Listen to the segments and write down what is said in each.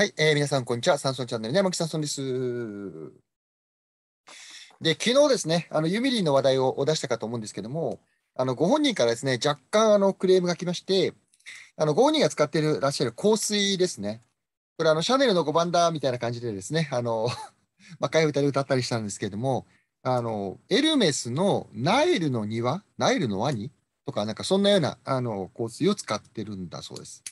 はい、えー、皆さん、こんにちは。サンソンチャンネルの山木サンソンです。で、昨日ですね、あのユミリーの話題を出したかと思うんですけども、あのご本人からですね、若干あのクレームが来まして、あのご本人が使っていらっしゃる香水ですね。これ、あのシャネルの5番だみたいな感じでですね、あのまあ、替 歌で歌ったりしたんですけども、あのエルメスのナイルの庭、ナイルのワニとか、なんかそんなようなあの香水を使ってるんだそうです。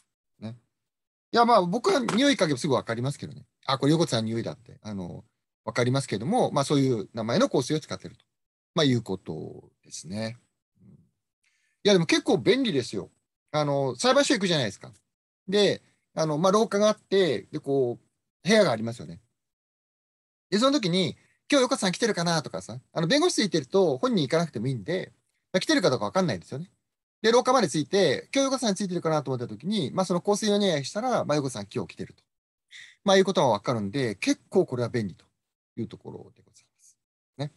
いや、まあ、僕は匂いかけすぐ分かりますけどね。あ、これ横田さん匂いだって、あの、分かりますけども、まあ、そういう名前の香水を使ってると、まあ、いうことですね。いや、でも結構便利ですよ。あの、裁判所行くじゃないですか。で、あの、まあ、廊下があって、で、こう、部屋がありますよね。で、その時に、今日横田さん来てるかなとかさ、あの、弁護士ついてると本人行かなくてもいいんで、来てるかどうか分かんないんですよね。で、廊下までついて、今日横さんについてるかなと思った時に、まあ、その香水をね、したら、まあ、横さん今日来てると。まあ、いうことがわかるんで、結構これは便利というところでございます。ね。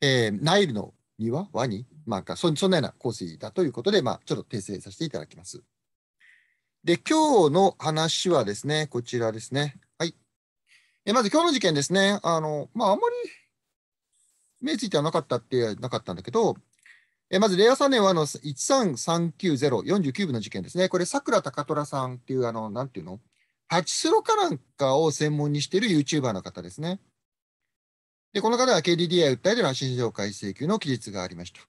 えー、ナイルの庭ワニまあ、そそんなような香水だということで、まあ、ちょっと訂正させていただきます。で、今日の話はですね、こちらですね。はい。えまず今日の事件ですね。あの、まあ、あんまり目ついてはなかったってなかったんだけど、えまず、令和3年はあの13390、49部の事件ですね。これ、さくら高虎さんっていう、あの、なんていうのパチスロかなんかを専門にしている YouTuber の方ですね。で、この方は KDDI 訴えでの発信上回請求の記述がありました。か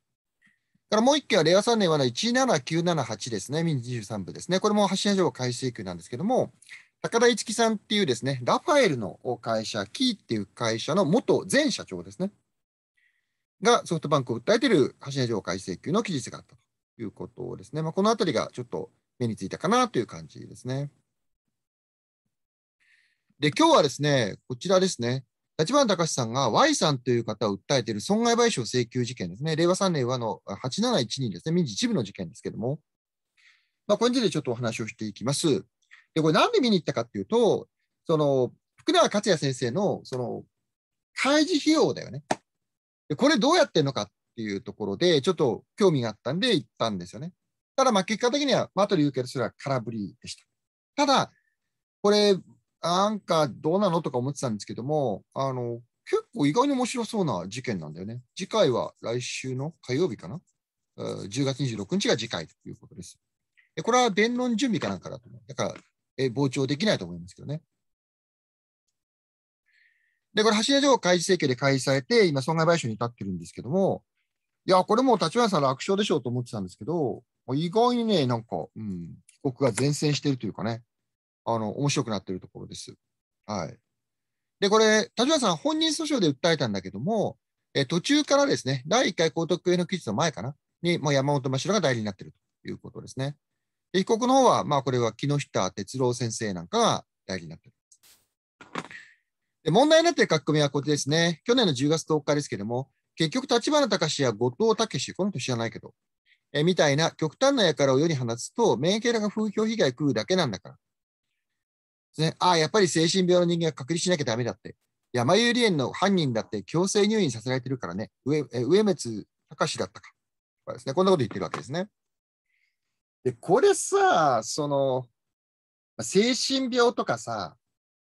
らもう1件は令和3年は17978ですね、民事23部ですね。これも発信上回請求なんですけども、高田一樹さんっていうですね、ラファエルの会社、キーっていう会社の元前社長ですね。がソフトバンクを訴えている橋根城海請求の期日があったということですね。まあ、このあたりがちょっと目についたかなという感じですね。で、今日はですね、こちらですね、立花隆さんが Y さんという方を訴えている損害賠償請求事件ですね、令和3年はの8 7 1人ですね、民事一部の事件ですけども、まあ、これについてちょっとお話をしていきます。で、これなんで見に行ったかっていうと、その、福永克也先生の、その、開示費用だよね。これどうやってんのかっていうところで、ちょっと興味があったんで行ったんですよね。ただ、結果的には、マトリウケルスは空振りでした。ただ、これ、なんかどうなのとか思ってたんですけども、あの、結構意外に面白そうな事件なんだよね。次回は来週の火曜日かな。10月26日が次回ということです。これは弁論準備かなんかだと思う。だから、傍聴できないと思いますけどね。で、これ、橋田城開示請求で開示されて、今、損害賠償に至ってるんですけども、いや、これもう立花さん楽勝でしょうと思ってたんですけど、意外にね、なんか、うん、被告が前線してるというかね、あの、面白くなってるところです。はい。で、これ、立花さん本人訴訟で訴えたんだけども、え途中からですね、第1回高徳への記日の前かな、に、もう山本真代が代理になってるということですね。で被告の方は、まあ、これは木下哲郎先生なんかが代理になってる。で問題になっている書き込みはこれですね。去年の10月10日ですけども、結局、立花隆や後藤武この人知らないけど、えみたいな極端な輩を世に放つと、免疫らが風評被害食うだけなんだから。ね、ああ、やっぱり精神病の人間は隔離しなきゃだめだって。山有利園の犯人だって強制入院させられてるからね、上上滅隆だったかとかですね、こんなこと言ってるわけですね。で、これさ、その、精神病とかさ、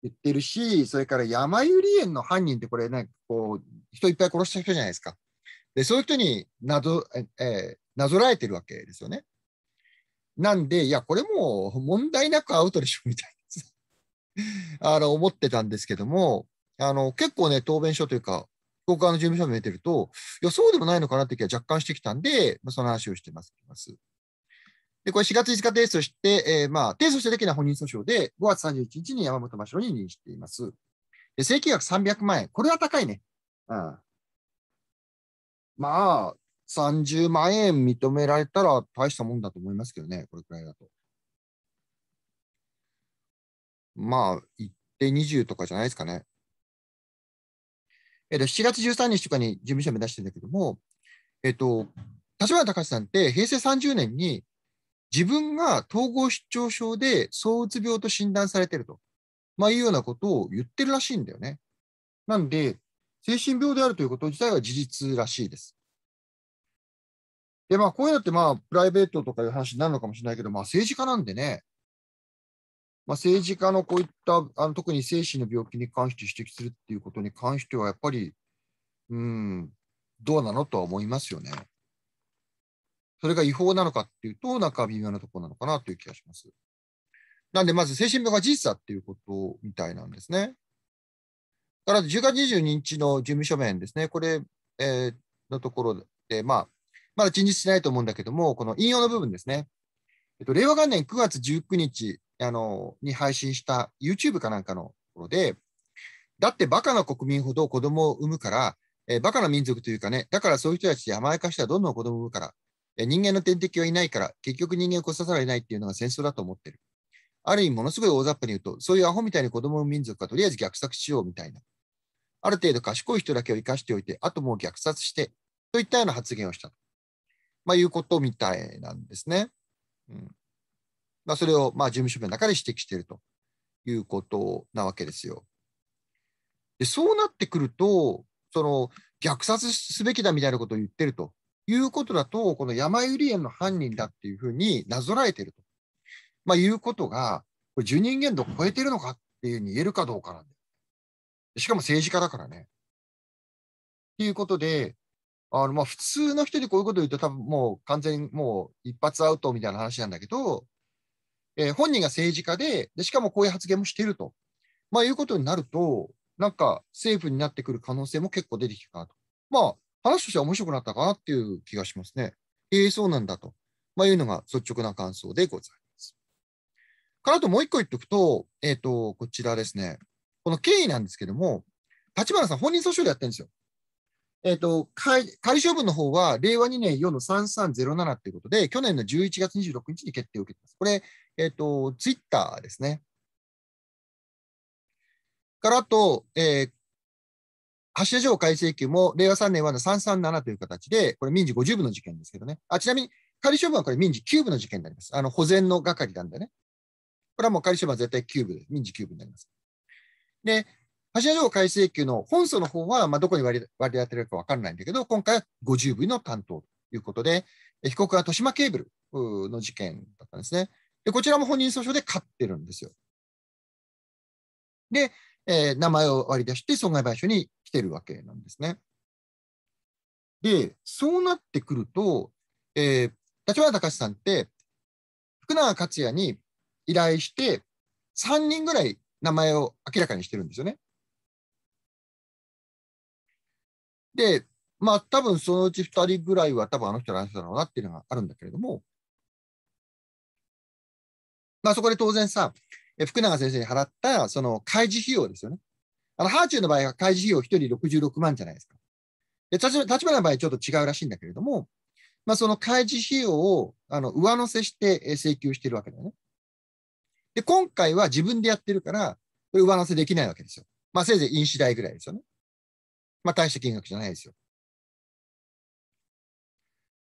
言ってるし、それから山百合園の犯人ってこれ、ね、こう、人いっぱい殺した人じゃないですか。で、そういう人になぞ、えー、なぞらえてるわけですよね。なんで、いや、これも問題なくアウトでしょ、みたいな。あの、思ってたんですけども、あの、結構ね、答弁書というか、福岡の事務所を見てると、いや、そうでもないのかなって気は若干してきたんで、その話をしてます。で、これ4月5日提訴して、えー、まあ、提訴してできない本人訴訟で、5月31日に山本真代に任しています。で、請求額300万円。これは高いね。うん。まあ、30万円認められたら大したもんだと思いますけどね、これくらいだと。まあ、一定20とかじゃないですかね。えっと、7月13日とかに事務所目指してるんだけども、えっと、立花隆さんって平成30年に自分が統合失調症で躁うつ病と診断されてると、まあ、いうようなことを言ってるらしいんだよね。なんで、精神病であるということ自体は事実らしいです。で、まあ、こういうのって、まあ、プライベートとかいう話になるのかもしれないけど、まあ、政治家なんでね、まあ、政治家のこういったあの、特に精神の病気に関して指摘するっていうことに関しては、やっぱり、うん、どうなのとは思いますよね。それが違法なのかっていうと、なんか微妙なところなのかなという気がします。なんで、まず精神病が事実だっていうことみたいなんですね。から10月22日の事務書面ですね、これ、えー、のところで、まあ、まだ陳述しないと思うんだけども、この引用の部分ですね。えっと、令和元年9月19日あのに配信した YouTube かなんかのところで、だってバカな国民ほど子供を産むから、えー、バカな民族というかね、だからそういう人たちで甘やかしてはどんどん子供を産むから、人間の天敵はいないから、結局人間を殺さざるを得ないっていうのが戦争だと思ってる。ある意味、ものすごい大雑把に言うと、そういうアホみたいに子供の民族がとりあえず虐殺しようみたいな。ある程度賢い人だけを生かしておいて、あともう虐殺して、といったような発言をした。まあ、いうことみたいなんですね。うんまあ、それをまあ事務所の中で指摘しているということなわけですよ。でそうなってくると、その虐殺すべきだみたいなことを言ってるということだと、この山百合園の犯人だっていうふうになぞらえてると、まあ、いうことが、これ、受任限度を超えてるのかっていうふうに言えるかどうかなんでしかも政治家だからね。ということで、あのまあ普通の人にこういうことを言うと、多分もう完全にもう一発アウトみたいな話なんだけど、えー、本人が政治家でで、しかもこういう発言もしていると、まあ、いうことになると、なんか政府になってくる可能性も結構出てきたなと。まあ、話としては面白くなったかなっていう気がしますね。ええー、そうなんだと、まあ、いうのが率直な感想でございます。からともう一個言っておくと、えっ、ー、と、こちらですね。この経緯なんですけども、立花さん本人訴訟でやってるんですよ。えっ、ー、と、仮処分の方は、令和2年4の3307ということで、去年の11月26日に決定を受けてます。これ、えっ、ー、と、ツイッターですね。からと、えー、発射条改正級も令和3年は337という形で、これ民事50部の事件ですけどね。あちなみに、仮処分はこれ民事9部の事件になります。あの保全の係なんでね。これはもう仮処分は絶対9部で、民事9部になります。で、発射条改正級の本訴の方は、まあ、どこに割り割り当てられるか分からないんだけど、今回は50部の担当ということで、被告は豊島ケーブルの事件だったんですね。で、こちらも本人訴訟で勝ってるんですよ。で、えー、名前を割り出して損害賠償に来てるわけなんですね。で、そうなってくると、えー、立花隆さんって、福永克也に依頼して、3人ぐらい名前を明らかにしてるんですよね。で、まあ多分そのうち2人ぐらいは多分あの人の話だろうなっていうのがあるんだけれども、まあそこで当然さ、福永先生に払ったその開示費用ですよね。あの、ハーチューの場合は開示費用1人66万じゃないですか。で、立花の場合ちょっと違うらしいんだけれども、まあ、その開示費用をあの上乗せして請求してるわけだよね。で、今回は自分でやってるから、これ上乗せできないわけですよ。まあ、せいぜい飲酒代ぐらいですよね。まあ、大した金額じゃないですよ。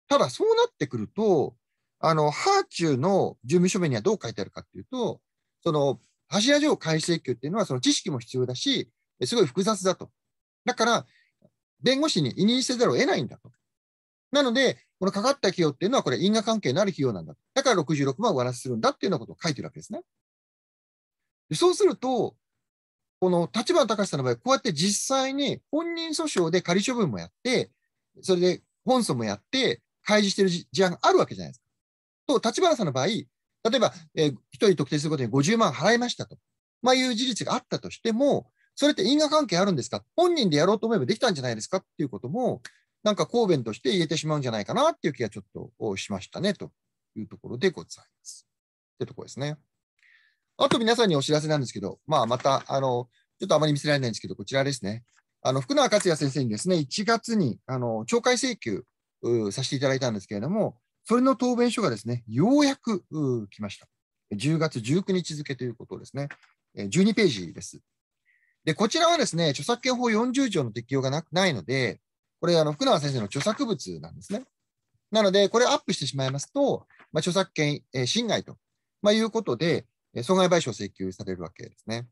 ただ、そうなってくると、あの、ハーチューの住民所名にはどう書いてあるかっていうと、その柱状解請求っていうのはその知識も必要だし、すごい複雑だと。だから、弁護士に委任せざるを得ないんだと。なので、このかかった費用っていうのは、これ、因果関係のある費用なんだ。だから66万を割らせするんだっていうようなことを書いてるわけですね。そうすると、この立花隆さんの場合、こうやって実際に本人訴訟で仮処分もやって、それで本訴もやって、開示してる事案があるわけじゃないですか。と、立花さんの場合、例えば、えー、1人特定することに50万払いましたと、まあ、いう事実があったとしても、それって因果関係あるんですか本人でやろうと思えばできたんじゃないですかっていうことも、なんか答弁として言えてしまうんじゃないかなっていう気がちょっとしましたねというところでございます。というところですね。あと皆さんにお知らせなんですけど、まあ、また、あの、ちょっとあまり見せられないんですけど、こちらですね。あの、福永克也先生にですね、1月に、あの、懲戒請求させていただいたんですけれども、それの答弁書がですね、ようやく来ました。10月19日付ということですね。12ページです。で、こちらはですね、著作権法40条の適用がなないので、これ、あの、福永先生の著作物なんですね。なので、これアップしてしまいますと、まあ、著作権、えー、侵害と、まあ、いうことで、えー、損害賠償請求されるわけですね。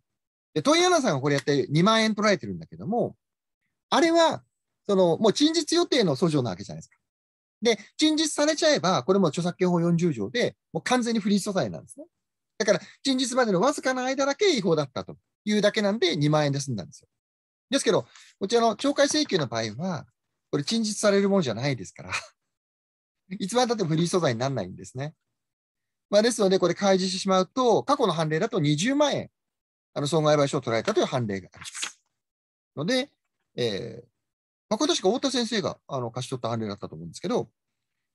で、問屋さんがこれやって2万円取られてるんだけども、あれは、その、もう陳述予定の訴状なわけじゃないですか。で、陳述されちゃえば、これも著作権法40条で、もう完全にフリー素材なんですね。だから、陳述までのわずかな間だけ違法だったというだけなんで、2万円で済んだんですよ。ですけど、こちらの懲戒請求の場合は、これ陳述されるものじゃないですから いつまでたってもフリー素材にならないんですね。まあ、ですので、これ開示してしまうと、過去の判例だと20万円、あの損害賠償を取られたという判例があります。ので、えー、まあ、これ確か太田先生があの貸し取った判例だったと思うんですけど、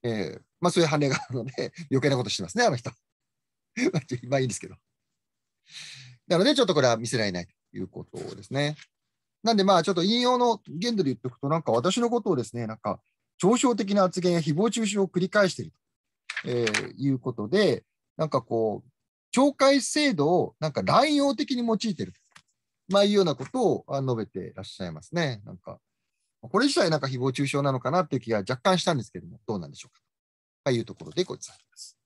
えー、まあそういう判例があるので、余計なことしてますね、あの人。まあいいんですけど。なので、ちょっとこれは見せられないということですね。なんで、まあちょっと引用の限度で言っておくと、なんか私のことをですね、なんか、嘲笑的な発言や誹謗中傷を繰り返していると、えー、いうことで、なんかこう、懲戒制度をなんか乱用的に用いてるまあいうようなことを述べていらっしゃいますね。なんかこれ自体なんか誹謗中傷なのかなっていう気が若干したんですけども、どうなんでしょうかというところでございます。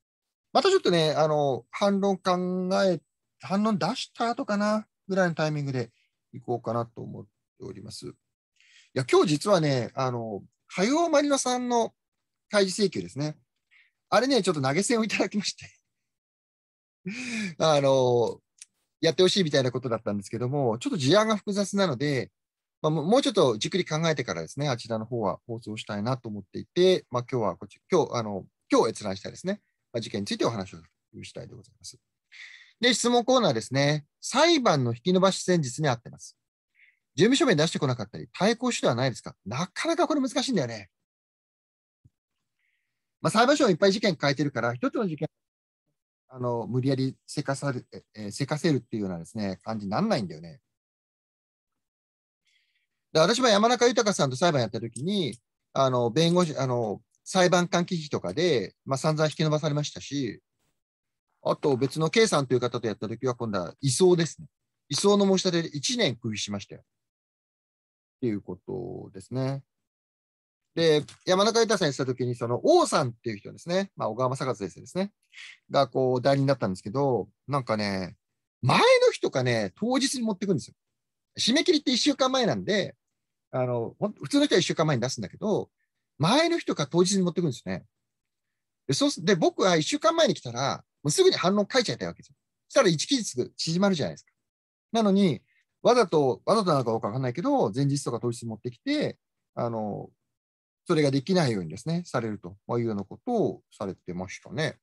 またちょっとね、あの、反論考え、反論出した後かなぐらいのタイミングでいこうかなと思っております。いや、今日実はね、あの、はようまりのさんの開示請求ですね。あれね、ちょっと投げ銭をいただきまして あの、やってほしいみたいなことだったんですけども、ちょっと事案が複雑なので、まあ、もうちょっとじっくり考えてからですね、あちらの方は放送したいなと思っていて、まあ、今日はこっち、今日、あの、今日閲覧したですね、まあ、事件についてお話をしたいでございます。で、質問コーナーですね。裁判の引き延ばし戦術に合ってます。事務所名出してこなかったり、対抗手段はないですかなかなかこれ難しいんだよね。まあ、裁判所はいっぱい事件変えてるから、一つの事件、あの、無理やりせかされ、えせかせるっていうようなですね、感じにならないんだよね。で私は山中豊さんと裁判やった時に、あの弁護士あの裁判官忌避とかで、まあ、散々引き延ばされましたし、あと別の K さんという方とやった時は、今度は移送ですね。移送の申し立てで1年区切しましたよ。っていうことですね。で、山中豊さんやってた時に、その王さんっていう人ですね、まあ、小川正和先生ですね、がこう代理になったんですけど、なんかね、前の日とかね、当日に持ってくんですよ。締め切りって1週間前なんで、あの、普通の人は1週間前に出すんだけど、前の日とか当日に持ってくるんですね。で、そうす、で、僕は1週間前に来たら、もうすぐに反論書いちゃいたいわけですよ。そしたら1期日縮まるじゃないですか。なのに、わざと、わざとなのかわからないけど、前日とか当日持ってきて、あの、それができないようにですね、されるというようなことをされてましたね。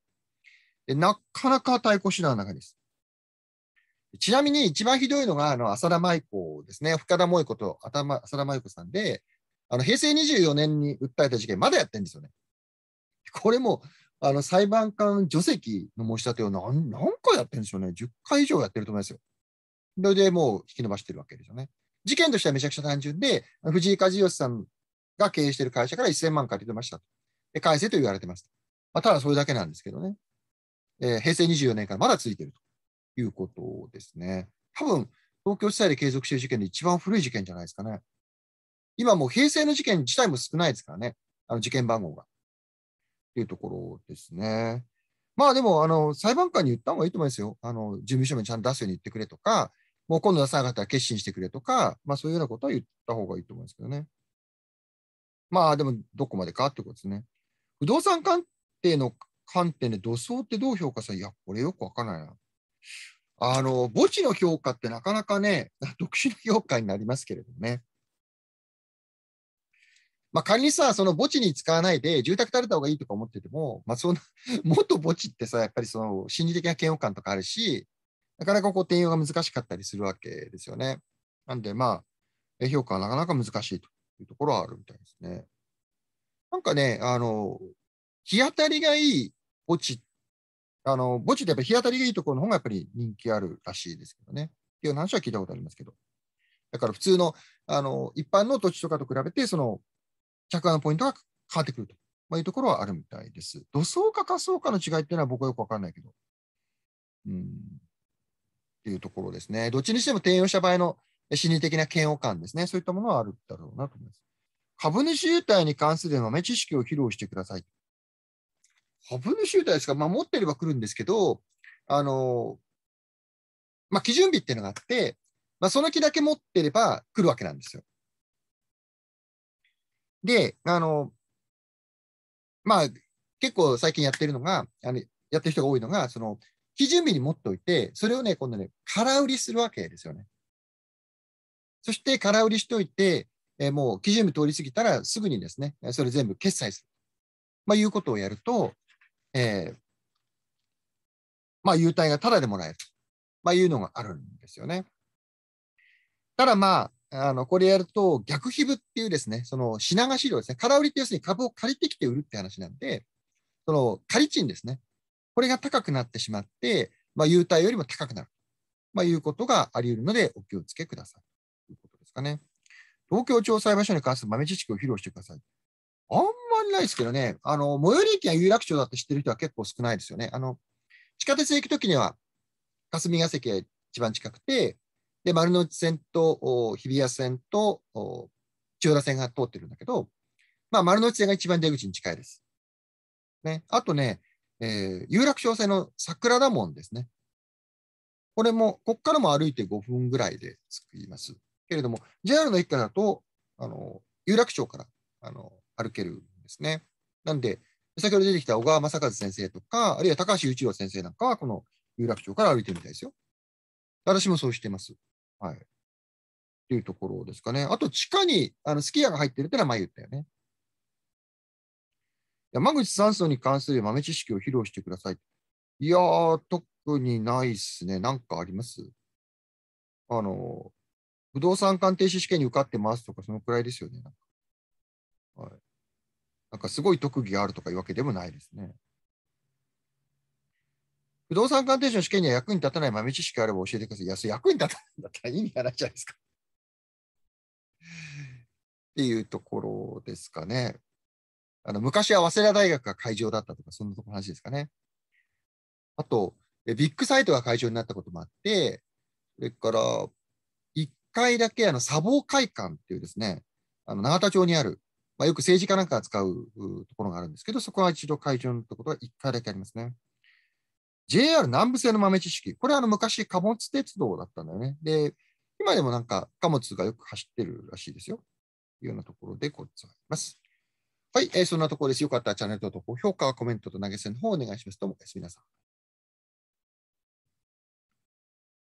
でなかなか対抗手段の中です。ちなみに一番ひどいのが、あの、浅田舞子ですね。深田萌子と浅田舞子さんで、あの、平成24年に訴えた事件、まだやってるんですよね。これも、あの、裁判官除籍の申し立てを何何回やってるんでしょうね。10回以上やってると思いますよ。それでもう引き延ばしてるわけですよね。事件としてはめちゃくちゃ単純で、藤井和義さんが経営している会社から1000万借りてましたで。返せと言われてます。まあ、ただそれだけなんですけどね。えー、平成24年からまだついてると。いうことですね。多分、東京地裁で継続している事件で一番古い事件じゃないですかね。今もう平成の事件自体も少ないですからね、あの事件番号が。というところですね。まあでも、あの、裁判官に言った方がいいと思いますよ。あの、事務所にちゃんと出すように言ってくれとか、もう今度出さなかったら決心してくれとか、まあそういうようなことは言った方がいいと思いますけどね。まあでも、どこまでかってことですね。不動産鑑定の観点で土葬ってどう評価されいや、これよくわからないな。あの墓地の評価ってなかなかね、特殊な評価になりますけれどもね。まあ、仮にさ、その墓地に使わないで住宅建てた方がいいとか思ってても、まあ、その 元墓地ってさ、やっぱりその心理的な嫌悪感とかあるし、なかなかこう転用が難しかったりするわけですよね。なんで、まあ、評価はなかなか難しいというところはあるみたいですね。なんかね、あの、日当たりがいい墓地っあの墓地でやっぱ日当たりがいいところの方がやっぱり人気あるらしいですけどね。っていう話は聞いたことありますけど。だから普通のあの一般の土地とかと比べて、その着眼ポイントが変わってくると、まあ、いうところはあるみたいです。土層か仮層かの違いっていうのは僕はよくわかんないけど。うん。っていうところですね。どっちにしても転用した場合の心理的な嫌悪感ですね。そういったものはあるだろうなと思います。株主優待に関する豆知識を披露してください。株主優待ですか、まあ、持ってれば来るんですけど、あのまあ、基準日っていうのがあって、まあ、その木だけ持ってれば来るわけなんですよ。で、あのまあ、結構最近やってるのが、あのやってる人が多いのが、その基準日に持っておいて、それをね、今度ね、空売りするわけですよね。そして空売りしておいて、えー、もう基準日通り過ぎたらすぐにですね、それ全部決済する。まあ、いうことをやると、えー、まあ、優待がタダでもらえると、まあ、いうのがあるんですよね。ただまあ、あのこれやると逆ひぶっていうですね、その品貸し料ですね、空売りって要するに株を借りてきて売るって話なんで、その借り賃ですね、これが高くなってしまって、まあ、優待よりも高くなると、まあ、いうことがあり得るので、お気をつけくださいということですかね。東京地方裁判所に関する豆知識を披露してください。あんんないですけどね、あの、最寄り駅は有楽町だって知ってる人は結構少ないですよね。あの、地下鉄行くときには、霞が関が一番近くて、で、丸の内線と日比谷線と千代田線が通ってるんだけど、まあ、丸の内線が一番出口に近いです。ね。あとね、えー、有楽町線の桜田門ですね。これも、こっからも歩いて5分ぐらいで着きます。けれども、JR の駅からだと、あの、有楽町から、あの、歩けるですね。なんで、先ほど出てきた小川正和先生とか、あるいは高橋一郎先生なんかは、この有楽町から歩いてるみたいですよ。私もそうしてます。はい。というところですかね。あと、地下にあのスキヤが入ってるってのは前言ったよね。山口山荘に関する豆知識を披露してください。いやー、特にないっすね。なんかありますあの、不動産鑑定士試験に受かってますとか、そのくらいですよね。はい。なんかすごい特技があるとかいうわけでもないですね。不動産鑑定士の試験には役に立たない豆知識があれば教えてください。いや、それ役に立たないんだったら意味がないじゃないですか。っていうところですかね。あの昔は早稲田大学が会場だったとか、そんな話ですかね。あと、ビッグサイトが会場になったこともあって、それから、1回だけあの砂防会館っていうですね、あの永田町にあるまあ、よく政治家なんかが使うところがあるんですけど、そこは一度会場のところは1回だけありますね。JR 南部線の豆知識、これはあの昔貨物鉄道だったんだよね。で、今でもなんか貨物がよく走ってるらしいですよ。というようなところでございます。はい、えー、そんなところです。よかったらチャンネル登録、評価、コメントと投げ銭の方をお願いします。どうもおやすみなさい。